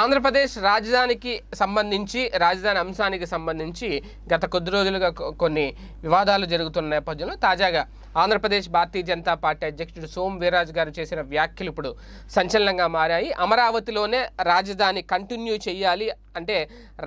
ఆంధ్రప్రదేశ్ రాజధానికి సంబంధించి రాజధాని అంశానికి సంబంధించి గత కొద్ది రోజులుగా కొన్ని వివాదాలు జరుగుతున్న నేపథ్యంలో తాజాగా ఆంధ్రప్రదేశ్ భారతీయ జనతా పార్టీ అధ్యక్షుడు సోమ్ వీరాజ్ గారు చేసిన వ్యాఖ్యలు ఇప్పుడు సంచలనంగా మారాయి అమరావతిలోనే రాజధాని కంటిన్యూ చేయాలి అంటే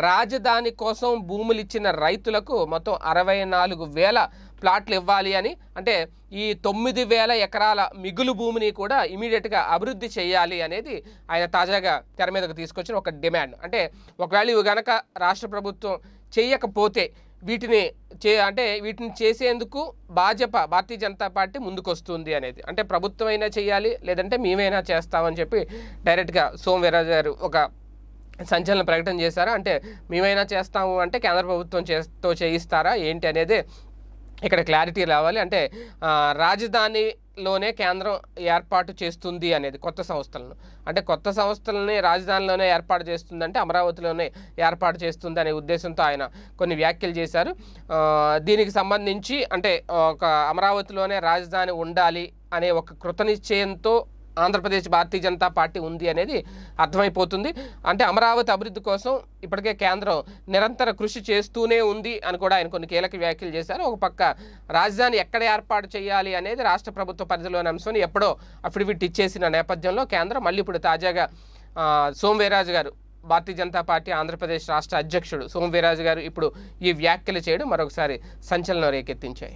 రాజధాని కోసం భూములు ఇచ్చిన రైతులకు మొత్తం అరవై నాలుగు వేల ప్లాట్లు ఇవ్వాలి అని అంటే ఈ తొమ్మిది వేల ఎకరాల మిగులు భూమిని కూడా ఇమీడియట్గా అభివృద్ధి చేయాలి అనేది ఆయన తాజాగా తెర మీదకు తీసుకొచ్చిన ఒక డిమాండ్ అంటే ఒకవేళ ఇవి గనక రాష్ట్ర ప్రభుత్వం చేయకపోతే వీటిని చే అంటే వీటిని చేసేందుకు భాజపా భారతీయ జనతా పార్టీ ముందుకొస్తుంది అనేది అంటే ప్రభుత్వం అయినా చేయాలి లేదంటే మేమైనా చేస్తామని చెప్పి డైరెక్ట్గా సోమవీరాజు గారు ఒక సంచలన ప్రకటన చేశారా అంటే మేమైనా చేస్తాము అంటే కేంద్ర ప్రభుత్వం చేస్తో చేయిస్తారా ఏంటి అనేది ఇక్కడ క్లారిటీ రావాలి అంటే రాజధాని లోనే కేంద్రం ఏర్పాటు చేస్తుంది అనేది కొత్త సంస్థలను అంటే కొత్త సంస్థలని రాజధానిలోనే ఏర్పాటు చేస్తుంది అంటే అమరావతిలోనే ఏర్పాటు చేస్తుంది అనే ఉద్దేశంతో ఆయన కొన్ని వ్యాఖ్యలు చేశారు దీనికి సంబంధించి అంటే ఒక అమరావతిలోనే రాజధాని ఉండాలి అనే ఒక కృతనిశ్చయంతో ఆంధ్రప్రదేశ్ భారతీయ జనతా పార్టీ ఉంది అనేది అర్థమైపోతుంది అంటే అమరావతి అభివృద్ధి కోసం ఇప్పటికే కేంద్రం నిరంతర కృషి చేస్తూనే ఉంది అని కూడా ఆయన కొన్ని కీలక వ్యాఖ్యలు చేశారు ఒక పక్క రాజధాని ఎక్కడ ఏర్పాటు చేయాలి అనేది రాష్ట్ర ప్రభుత్వ పరిధిలోని అంశం ఎప్పుడో అఫిడవిట్ ఇచ్చేసిన నేపథ్యంలో కేంద్రం మళ్ళీ ఇప్పుడు తాజాగా సోమవీరాజు గారు భారతీయ జనతా పార్టీ ఆంధ్రప్రదేశ్ రాష్ట్ర అధ్యక్షుడు సోమవీరాజు గారు ఇప్పుడు ఈ వ్యాఖ్యలు చేయడం మరొకసారి సంచలనం రేకెత్తించాయి